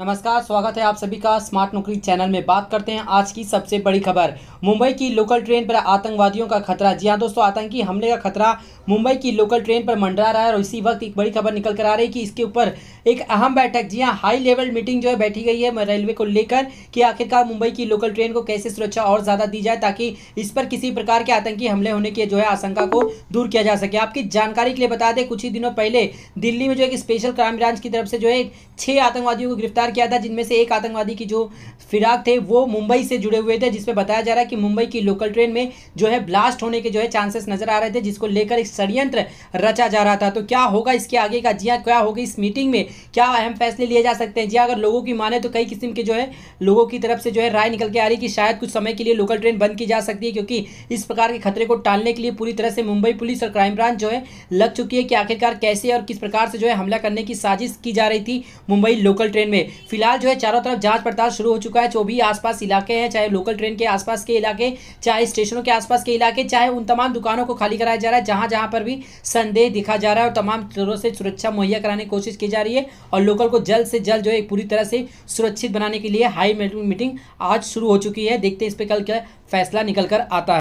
नमस्कार स्वागत है आप सभी का स्मार्ट नौकरी चैनल में बात करते हैं आज की सबसे बड़ी खबर मुंबई की लोकल ट्रेन पर आतंकवादियों का खतरा जी हां दोस्तों आतंकी हमले का खतरा मुंबई की लोकल ट्रेन पर मंडरा रहा है और इसी वक्त एक बड़ी खबर निकल कर आ रही है कि इसके ऊपर एक अहम बैठक जी हां हाई लेवल मीटिंग जो है बैठी गई है रेलवे को लेकर कि आखिरकार मुंबई की लोकल ट्रेन को कैसे सुरक्षा और ज़्यादा दी जाए ताकि इस पर किसी प्रकार के आतंकी हमले होने की जो है आशंका को दूर किया जा सके आपकी जानकारी के लिए बता दें कुछ ही दिनों पहले दिल्ली में जो एक स्पेशल क्राइम ब्रांच की तरफ से जो है छः आतंकवादियों को गिरफ्तार गिरफ्तार किया था जिनमें से एक आतंकवादी की जो फिराक थे वो मुंबई से जुड़े हुए थे जिसमें बताया जा रहा है कि मुंबई की लोकल ट्रेन में जो है ब्लास्ट होने के जो है चांसेस नजर आ रहे थे जिसको लेकर एक षडयंत्र रचा जा रहा था तो क्या होगा इसके आगे का जिया हाँ, क्या होगी इस मीटिंग में क्या अहम फैसले लिए जा सकते हैं जिया हाँ, अगर लोगों की माने तो कई किस्म के जो है लोगों की तरफ से जो है राय निकल के आ रही कि शायद कुछ समय के लिए लोकल ट्रेन बंद की जा सकती है क्योंकि इस प्रकार के खतरे को टालने के लिए पूरी तरह से मुंबई पुलिस और क्राइम ब्रांच जो है लग चुकी है कि आखिरकार कैसे और किस प्रकार से जो है हमला करने की साजिश की जा रही थी मुंबई लोकल ट्रेन में फिलहाल जो है चारों तरफ जांच पड़ताल शुरू हो चुका है जो भी आसपास इलाके हैं चाहे लोकल ट्रेन के आसपास के इलाके चाहे स्टेशनों के आसपास के इलाके चाहे उन तमाम दुकानों को खाली कराया जा रहा है जहां जहाँ पर भी संदेह दिखा जा रहा है और तमाम तरह से सुरक्षा मुहैया कराने की कोशिश की जा रही है और लोकल को जल्द से जल्द जो है पूरी तरह से सुरक्षित बनाने के लिए हाई मीटिंग आज शुरू हो चुकी है देखते हैं इस पर कल क्या फैसला निकल कर आता है